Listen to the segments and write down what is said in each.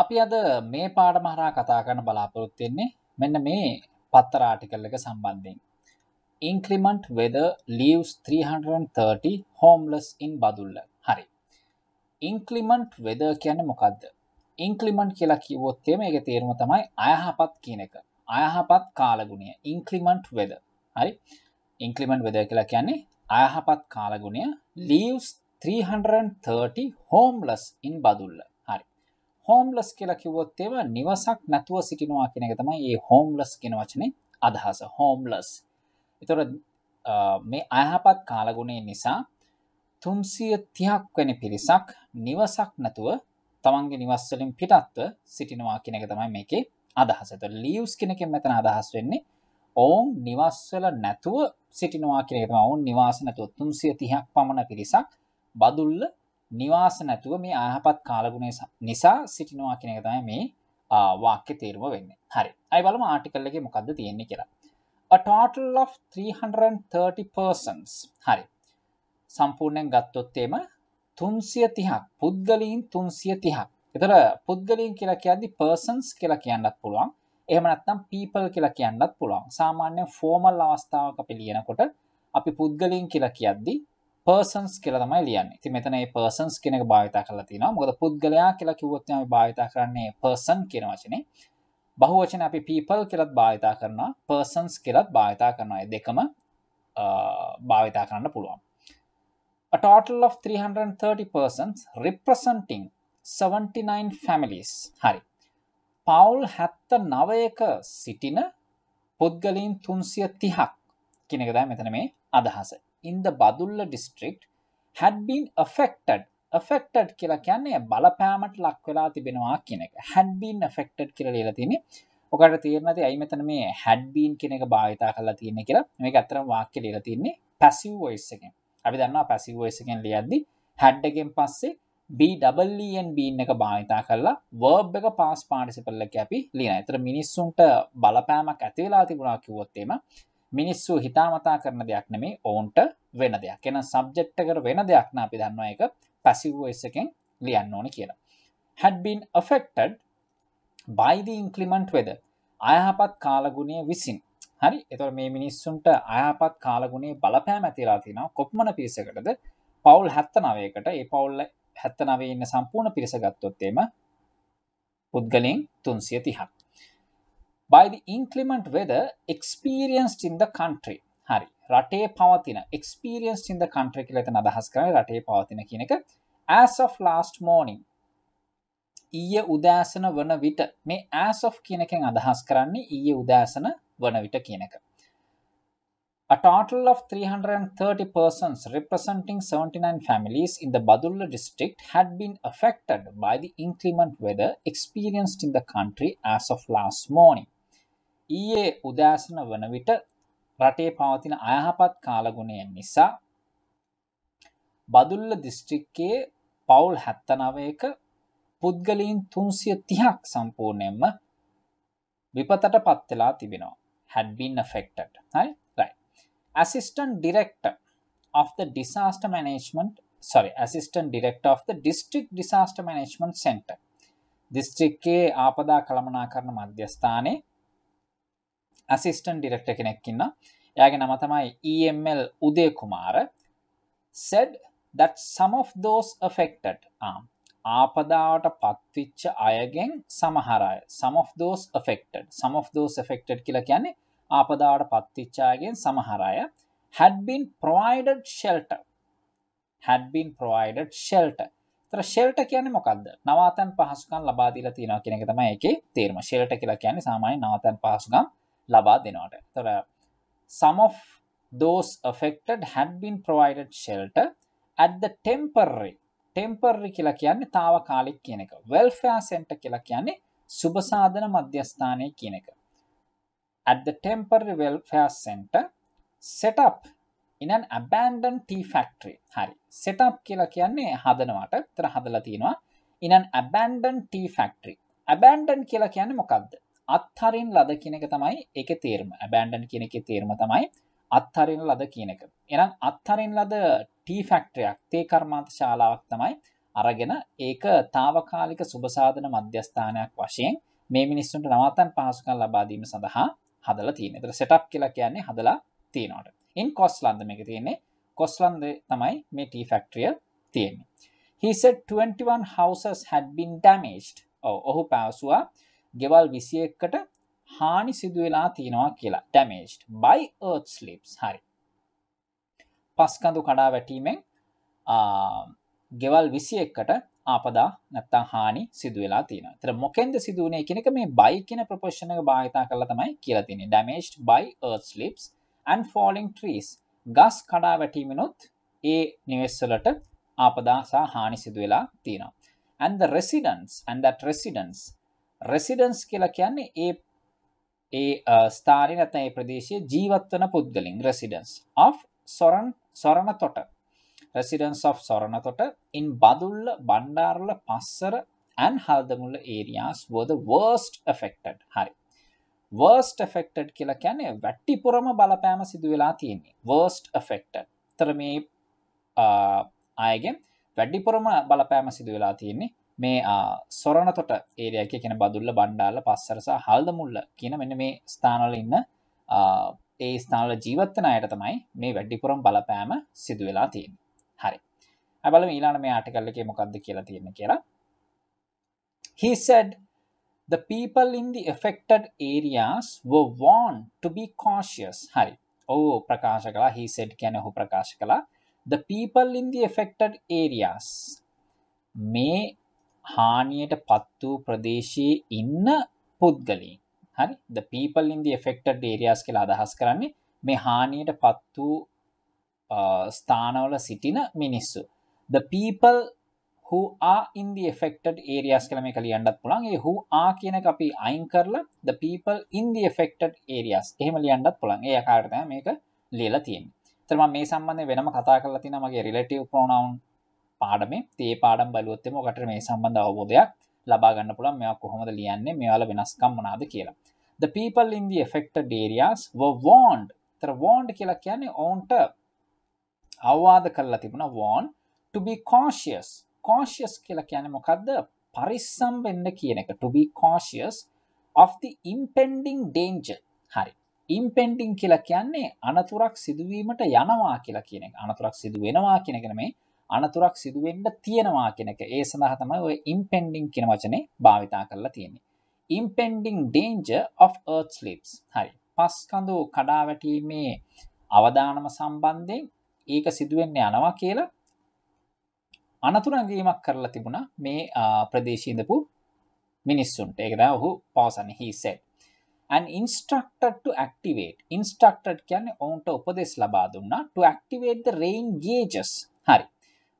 අපි අද මේ පාඩම හරා කතා කරන බලාපොරොත්තියෙන්නේ මෙන්න මේ පත්තර ආටිකල් එක සම්බන්ධයෙන්. ඉන්ක්‍රිමන්ට් වෙද ලියවස් 330 හෝම්ලස් ඉන් බදුල්ල හරි. ඉන්ක්ලිමන්ට් වෙද කියන්න මොකක්ද. ඉන්ක්ලිමන්ට් කියලා කිවොත්තේම එක තේරුම තමයි අයහපත් කියන එක. අයහපත් කාලගුණය ඉන්ක්‍රිමන්ට් වෙද හරි ඉන්ක්‍රිමන්ට් වෙද කියලා කියන්නේ අයහපත් කාලගුණය ලියවස් 330 හෝම්ලස් ඉන් බදුල්ල හෝම්ලස් කියලා කිව්වොත් ඒවා නිවසක් නැතුව සිටිනවා කියන එක තමයි මේ හෝම්ලස් කියන වචනේ අදහස හෝම්ලස්. ඒතර මේ අයහපත් කාලගුණය නිසා 330ක් වෙනි පිරිසක් නිවසක් නැතුව තමන්ගේ නිවස් වලින් පිටත්ව සිටිනවා කියන එක තමයි මේකේ අදහස. ඒතර ලීව්ස් කියන එකෙන් මෙතන අදහස් වෙන්නේ ඔවුන් නිවස් වල නැතුව සිටිනවා කියන එක තමයි ඔවුන් නිවාස නැතුව 330ක් පමණ පිරිසක් බදුල්ල නිවාස නැතුව මේ අයහපත් කාලගුණේ නිසා සිටිනවා කෙන එකතයි මේ වාක්‍ය තේරුම වෙන්න හරි අයි බලම ආටිකල්ලගේ මොකක්ද තියෙන්නේ කියලා total of 330 persons හරි සම්පූර්ණයෙන් ගත්තොත්තේම තුන්සිය තිහක් පුද්ගලීන් තුන්සිය තිහක් එතර පුද්ගලින් කියලා කියදි පර්සන්ස් කියලා කියන්නත් පුළුවන් එහමනත්තම් පීපල් කියලා කියන්නත් පුළුවන් සාමාන්‍ය ෆෝමල් අවස්ථාවක පිළියනකොට අපි පුද්ගලින් කියලා කියද්දිී පර්සන්ස් කියලතම ලියන්න ති මෙතන පර්සන්ස් කෙනෙක භාවිතා කරලා තින මොද පුද්ගලයා කියලා කිවොත්ම භාවිතා කරන්නේ පර්සන් කියෙන වචනේ බහුවචන අපි පීපල් කෙලත් භාවිතා කරන පර්සන්ස් කෙලත් භාවිතා කරනය දෙකම භාවිතා කරන්න පුළුවන් A total of 330 persons representing 79 families හරි පවුල් හැත්ත නවයක සිටින පුද්ගලින් තුන්සිය තිහක් කෙනෙකදා මෙතන මේ අදහස. ඉන්ද බදුල්ල ඩිස්ට්‍රික්් හැඩ්බීන් ෆෙක්ටඩ් ෆෙක්ටඩ් කියලා කියන්නේ බලපෑමට ලක් වෙලා තිබෙනවා කෙනෙක් හැඩ්බීන් ෆෙක්ටඩ් කියරලලා තින ඔකට තේරනති ඇයි මෙතන මේ හැඩ්බීන් කෙනෙක භාවිතා කරලා තියන්නේ කියලා මේ අතරම් වාක්‍ය ලලා තින්නේ පැසිවෝයිස්සකෙන් අපි දන්නා පැසිවෝයිසකෙන් ලියද්දි හැඩ්ඩගෙන් පස්සේ BWN බීන් එක භාවිතා කරලා වර්බ් e එක පාස් පාටිසිපල්ල කැපි ලියන ඇතර මිනිස්සුන්ට බලපෑමක් ඇතිවෙලා තිබුණා කිවොත්තේම මිනිස්සු හිතාමතා කරන දෙයක් නෙමේ ඔවුන්ට වෙන දෙයක් එන සබ්ජෙක්්ටකර වෙන දෙයක්න අපි දන්නවා එක පැසිවෝසකෙන් ලියන්න ඕන කියලා. හැඩ්බින් affected by the inclement weather අයහපත් කාලගුණය විසින් හරි එතො මේ මිනිස්සුන්ට අයහපත් කාලගුණේ බලපෑම ඇතිලා තින කොප්මන පිරිසකටද පවුල් හැත්තනාවයකට ඒ පවුල්ල හැත්තනාවේ ඉන්න සම්පූර්ණ පිරිසගත්තොත්තේම පුද්ගලින් තුන්සිය තිහක් by the inclement weather experienced in the country. හරි. රටේ පවතින experienced in the country කියලා එතන අදහස් කරන්නේ රටේ පවතින කියන එක as of last morning ඊයේ උදෑසන වන විට මේ as of කියන එකෙන් අදහස් කරන්නේ ඊයේ උදෑසන වන විට කියන එක. A total of 330 persons representing 79 families in the Badulla district had been affected by the inclement weather experienced in the country as of last morning. ඊයේ උදෑසන වන විට රටේ පවතින අයහපත් කාලගුණයෙන් නිසා බදුල්ල දිස්ට්‍රික්කයේ පවුල් හැත්තනවයක පුද්ගලීන් තුන්සිය තිහක් සම්පූර්ණයෙන්ම විපතට පත්වෙලා තිබෙනවා හැඩ්බින් ෆෙක්ටට හයි රයි assistant director of the disaster management sorry assistant director of the district disaster management center දිස්ත්‍රික්කයේ ආපදා කළමනා කරන මධ්‍යස්ථානයේ ඇසිස්ටන් ඩිරෙක්ට කෙනෙක්කින්න යාගේ නමතමයි EML Udaya Kumara said that some of those affected arm ආපදාවට පත්විච්ච අයගෙන් සමහරය some of those affected some of those affected කියලා කියන්නේ ආපදාවට පත්විච්චායගෙන් සමහරය had been provided shelter had been provided shelter තර ෂෙල්ට කියන්නේ මොකක්ද නවාතන් පහසුකම් ලබා දීලා තියෙනවා කියන එක තමයි ඒකේ තේරුම ෂෙල්ට කියලා කියන්නේ සාමාන්‍ය නවාතන් පහසුකම් ලබා දෙනවාට තොර some of those affected had been provided shelter at the temporary temporary කියලා කියන්නේ తాවකාලික කියන එක welfare center කියලා කියන්නේ සුබසාධන මධ්‍යස්ථානය කියන එක at the temporary welfare center set up in an abandoned tea factory හරි set up කියලා කියන්නේ හදනවට තර හදලා තියෙනවා in an abandoned tea factory abandoned කියලා කියන්නේ මොකක්ද අත්හරින් ලද කියනක තමයි එක තේර්ම ඇබෑන්ඩන් කියන එක තේර්ම තමයි අත්හරින් ලද කියනක එනම් අත්හරින් ලද ටීෆැක්ටරයක් තේ කර්මාන්ත ශාලාවක් තමයි අරගෙන ඒක තාවකාලික සුභසාධන මධ්‍යස්ථානයක් වශයෙන් මේ මිනිස්සුන්ට නවතන් පහසුකල් ලබාදීම සඳහා හදල තියෙන තර සටප් කියලා කියන්නේ හදලා තියෙනවට ඉන් කොස්ලන්ද මේක තියෙන්නේ කොස්ලන්ද තමයි මේ ටීෆැක්ට්‍රිය තියෙන්නේ He said 21 houses had been damaged. ඔහු පැවසුවා ගෙවල් විසිය එක්කට හානි සිදුවෙලා තියෙනවා කියලා ඩැමේජ් බයි ඒත් ස්ලිප්ස් හරි පස්කඳු කඩා වැටීමෙන් ගෙවල් විසි එක්කට ආපදා නැත්තා හානි සිදුවෙලා තියෙන තර මොකෙන්ද සිදුවනේ කෙනෙක මේ බයි කියන ප්‍රපෝෂණ භාවිතා කරලා තමයි කියලතින ඩමේස්් බයි ඒත් ලිප්ස් ඇන් ෆෝලිං ට්‍රීස් ගස් කඩා වැටීමනුත් ඒ නිවෙස්සලට ආපදාසා හානි සිදුවෙලා තියෙනවා ඇන්ද රෙසිඩන්ස් ඇන්දට රෙසිඩන්ස් රෙසිඩන්ස් කියලා කියන්නේ ඒ ඒ ස්ථානි නැත්නම් ඒ ප්‍රදේශයේ ජීවත් වන පුද්ගලින් රෙසිඩන්ස් of සොරන් Soranathota residents of Soranathota in Badulla Bandarawela Passara and Haldummulla areas were the worst affected හරි වර්ස්ට ෆෙක්ටඩ් කියලා කැනේ වැට්ටිපුරම බලපෑම සිදු වෙලා තියෙන්නේ වර්ස්ට ෆෙක්ටඩ් තර මේ අයගෙන් වැඩිපුරම බලපෑම සිදු වෙලා තියෙන්නේ මේ සොරණතොට ඒරයක කියෙන බදුල්ල බණ්ඩාල පස්සරසා හල්ද මුල්ල කියන මෙන්න මේ ස්ථානල ඉන්න ඒ ස්ථානල ජීවත්තන අයට තමයි මේ වැඩිපුරම් බලපෑම සිදුවෙලා තියෙන හරි ඇබල ඊලාන මේ ආටිකල්ලකේ මොකක්ද කියලා තියෙන කියලා He said the people in the affected areas were warned to be cautious හරි ඕ ප්‍රකාශ කලා he said ගැන හු ප්‍රකාශ කලා the people in the affected areas මේ හානියට පත් වූ ප්‍රදේශයේ ඉන්න පුද්ගලින් හරි ද පීපල් ඉන්දි එෆෙක්ටඩ් ඩේරියස් කියලා අදහස් කරන්නේ මේ හානියට පත් වූ ස්ථානවල සිටින මිනිස්සු the people who are in the affected areas කියලා මේක ලියන්නත් පුළුවන් ඒ who are කියන එක අපි අයින් කරලා the people in the affected areas එහෙම ලියන්නත් පුළුවන් ඒ ආකාරයට තමයි මේක ලියලා තියෙන්නේ. ඒතර මම මේ සම්බන්ධයෙන් වෙනම කතා කරලා තියෙනවා මගේ relative pronoun පාඩම තේ පාඩම් බලුවත්තම කට මේ සම්බඳ අවබෝධයක් ලබාගන්න පුළන් මෙයා කොහොමද ලියන්නේ මෙයාල වෙනස්කම් මනාද කියලා The people in the affected areas were warned තර වෝන්ඩ් කියලා කියන්නේ ඔවුන්ට අවවාද කරලා තිබුණ වෝන් to be cautious cautious කියලා කියන මොකක්ද පරිස්සම් වෙන්න කියන එක to be cautious of the impending danger හරි impending කියලා කියන්නේ අනතුරක් සිදුවීමට යනවා කියලා කියන එක අනතුරක් සිදු වෙනවා කියන එක නෙමෙයි අනතුරක් සිදුවෙන්ඩ තියෙනවා කෙනක ඒ සඳහ තමයි ඔය ඉම්පෙන්ඩිං කෙන වචනේ භාවිතා කරලා තියෙන්නේ impending danger of earth slips හරි පස්කඳු කඩා වැටීමේ අවධානම සම්බන්ධයෙන් ඒක සිදුවෙන්නේ යනවා කියලා අනතුරගීමක් කරලා තිබුණා මේ ප්‍රදේශීඳපු මිනිස්සුන්ට ඒකද ඔහු පවසන්න හිසෙට් an instructor to activate instructor කියන්නේ ඔවුන්ට උපදෙස් ලබා දුන්නා to activate the rain gauges හරි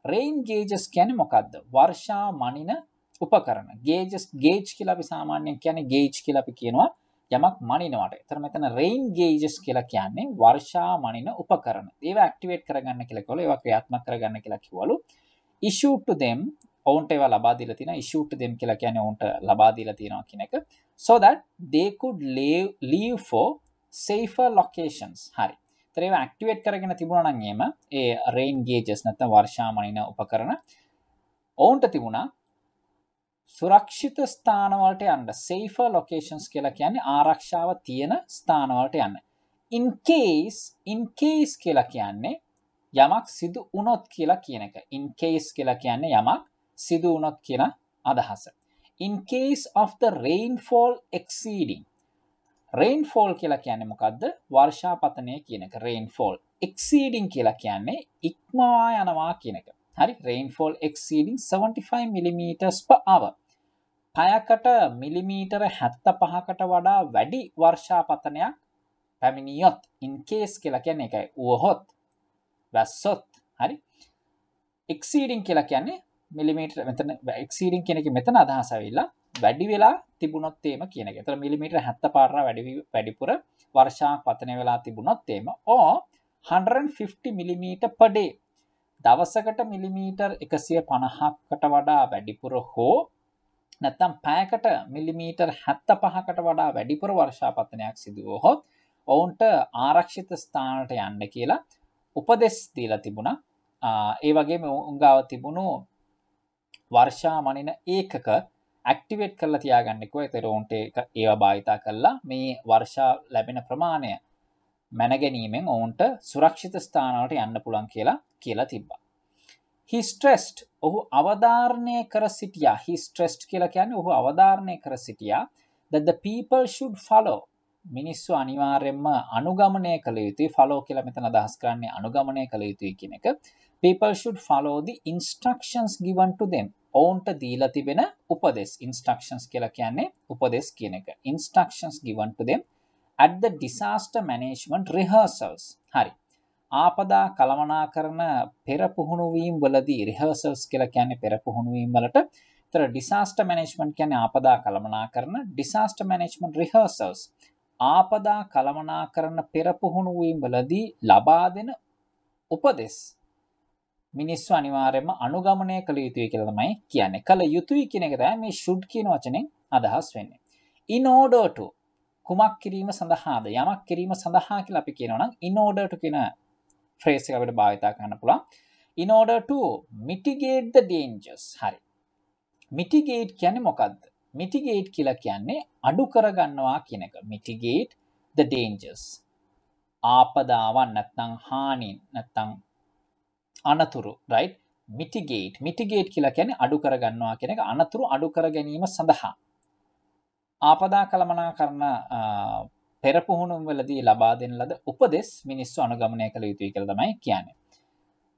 රයින් ගේජස් කැන මොකක්ද වර්ෂා මනින උපකරන ගේජස් ගේජ් කියලපි සාමාන්‍යයෙන් කියන ගේජ් කියලපි කියනවා යමක් මනිනවාට එතර මෙතන රයින් ගේජස් කියලා කියන්නේ වර්ෂා මනින උපකරන ඒව ඇක්ටිවේට් කරගන්න කෙලකොල ඒව ක්‍රියාත්ම කරගන්න කියලා කිවලු ඉෂූට්ට දෙම් ඔවන්ට ඒවා ලබාදිල තින ඉෂූට් දෙම් කියලා කියන ඔවන්ට ලබාදීල තියෙනවා කියන එක සෝදැ දේකුඩ් ලීෆෝ සේෆර් ලොකේෂන්ස් හරි තරව ඇක්ටිවේට් කරගෙන තිබුණනන්ගේම ඒ රේන්ගේ ජෙස්නත වර්ෂාමනින උපකරන ඔවුන්ට තිබුණා සුරක්ෂිත ස්ථානවලට යන්න සේෆ ලොකේෂන්ස් කියලා කියන්නේ ආරක්ෂාව තියෙන ස්ථානවලට යන්න. ඉන්කේස් ඉන්කේස් කියලා කියන්නේ යමක් සිදු උනොත් කියලා කියන එක ඉන්කේස් කියලා කියන්නේ යමක් සිදු උනොත් කියලා අදහස. In case of the rainfall exceeding rainfall කියලා කියන්නේ මොකක්ද වර්ෂාපතනය කියනක රයින් ෆෝල් එක්සීඩිං කියලා කියන්නේ ඉක්මවා යනවා කියනක හරි රයින් ෆෝල් එක්සිඩිං 75 මිලිමීටස් පාව පයකට මිලිමීටර හැත්ත පහකට වඩා වැඩි වර්ෂාපතනයක් පැමිණියොත් ඉන්කේස් කියලා කියන එකයි වුවහොත් වැස්සොත් හරි එක්සීඩිං කියලා කියන්නේ මිලිමීට මෙතන එක්සීඩිං කෙනෙක මෙතන අදහසවිල්ලා වැඩි වෙලා තිබුණොත්තේම කියන තර මිලිමිට හැත්ත පාර වැඩි වැඩිපුර වර්ෂා පතනය වෙලා තිබුණොත්තේම ඕ 150 මිලිමීට පඩේ දවසකට මිලිමීටර් එකසිය පණහක්කට වඩා වැඩිපුර හෝ නැත්තම් පෑකට මිලිමීටර් හැත්ත පහකට වඩා වැඩිපුර වර්ෂාපතනයක් සිදුවහොත් ඔවුන්ට ආරක්ෂිත ස්ථානට යන්න කියලා උපදෙස් දීල තිබුණ ඒ වගේ උංගාව තිබුණු වර්ෂා මනින ඒකක ඇක්ටිවේට් කරලා තියාගන්නෙකුව එතෙරෝන්ට ඒවා භාවිතා කරලා මේ වර්ෂා ලැබෙන ප්‍රමාණය මැනගැනීමෙන් ඔවුන්ට සුරක්ෂිත ස්ථානාවට යන්න පුළන් කියලා කියලා තිබ්බා. හිස්ට්‍රෙස්ට් ඔහු අවධාරණය කර සිටියා හිස්ට්‍රෙස්ට් කියලා කියන්නේ ඔහු අවධාරණය කර සිටියා දද people should follow මිනිස්සු අනිවාර්යෙන්ම අනුගමනය කළ යුතුයි ෆලෝ කියලා මෙතන අදහස් කරන්නේ අනුගමනය කළ යුතුයි කියන එක people should follow the instructions given to them ඔවුන්ට දීලා තිබෙන උපදෙස් ඉන්ස්ටක්ෂන්ස් කියලා කියන්නේ උපදෙස් කියන එක ඉන්ස්ටක්ෂන්ස් ගිවන්ට දෙම් ඇද ඩිසාස්ට මැනේජ්මන්ට් රිහර්සල්ස් හරි ආපදා කළමනා කරන පෙරපුහුණුවීම් වලදී රිහර්සල්ස් කියලා කියන්නේ පෙරපුහුණුවීම් වලට තර ඩිසාස්ට මැනේජ්මන්ට් කියන ආපදා කළමනා කරන ඩිසාස්ට මැනේජ්මන්ට් රිහර්සල්ස් ආපදා කළමනා කරන පෙරපුහුණුවීම් වලදී ලබා දෙන උපදෙස් මිනිස්සු අනිවාරයම අනුගමනය කළ යුතුය කියලමයි කියන්න කළ යුතුයි කියන එකද මේ ශුඩ් කියන වචනෙන් අදහස් වෙන්න. ඉනෝඩෝට කුමක් කිරීම සඳහාද යමක් කිරීම සඳහා කියලා අපි කියනවනම් ඉනෝඩට කියෙන ෆ්‍රේසිකට භාවිතා කරන්න පුළා ඉනෝඩට මිටිගේට්ද ඩේන්ජස් හරි මිටිගේට් කියන්නේ මොකක්ද මිටිගේට් කියලා කියන්නේ අඩු කරගන්නවා කියන එක මිටිගේට් ද ඩේන්ජස් ආපදාවන් නැත්තං හානින් නැත්තං අනතුරු රයි් මිටිගේට් මිටිගේට් කියලා කැන අඩු කරගන්නවා කෙනෙක අනතුරු අඩු කර ගැනීම සඳහා. ආපදා කළමනා කරන පෙරපුහුණුම් වලදී ලබා දෙන ලද උපදෙස් මිනිස්සු අනුගමනය කළ යුතුයි කරදමයි කියන.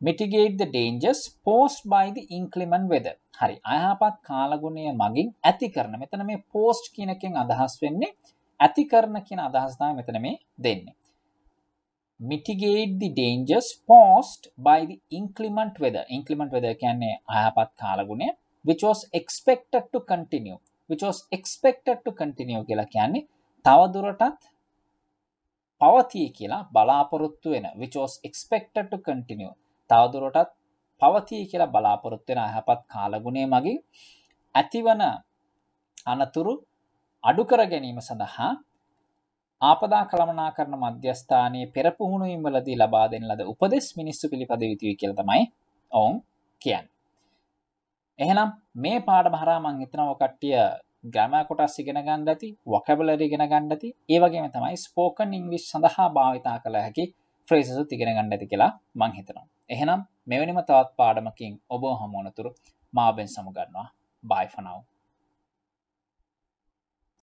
මිටිගේට් ඩේන්ජස් පෝස්් බයිද ඉංක්ලිමන් වෙද හරි අයහපත් කාලගුණය මගින් ඇති කරන මෙතන මේ පෝස්ට් කියනකින් අදහස් වෙන්නේ ඇති කරන කියන අදහස්ථා මෙතන මේ දෙන්නේ. mitigate the dangers posed by the inclement weather inclement weather කියන්නේ අයහපත් කාලගුණය which was expected to continue which was expected to continue කියලා කියන්නේ තවදුරටත් පවතියි කියලා බලාපොරොත්තු වෙන which was expected to continue තවදුරටත් පවතියි කියලා බලාපොරොත්තු වෙන අයහපත් කාලගුණය මගින් ඇතිවන අනතුරු අඩු කර ගැනීම සඳහා ආපදා කළමනාකරන මධ්‍යස්ථානයේ පෙරපුහුණුවීම් වලදී ලබා දෙන ලද උපදෙස් මිනිස්සු පිළිපද යුතුයි කියලා තමයි ඔවුන් කියන්. එහෙනම් මේ පාඩ මහරාමං හිතනව කට්ටිය ග්‍රෑමර් කොටස් ඉගෙන ගන්න ඇති, වොකැබලරි ඉගෙන ගන්න ඇති, ඒ වගේම තමයි ස්පෝකන් ඉංග්‍රීසි සඳහා භාවිතා කළ හැකි ෆ්‍රේසසුත් ඉගෙන ගන්න ඇති කියලා මං හිතනවා. එහෙනම් මෙවැනිම තවත් පාඩමකින් ඔබ හමුවනතුරු මාබෙන් සමුගන්නවා. බයි for now.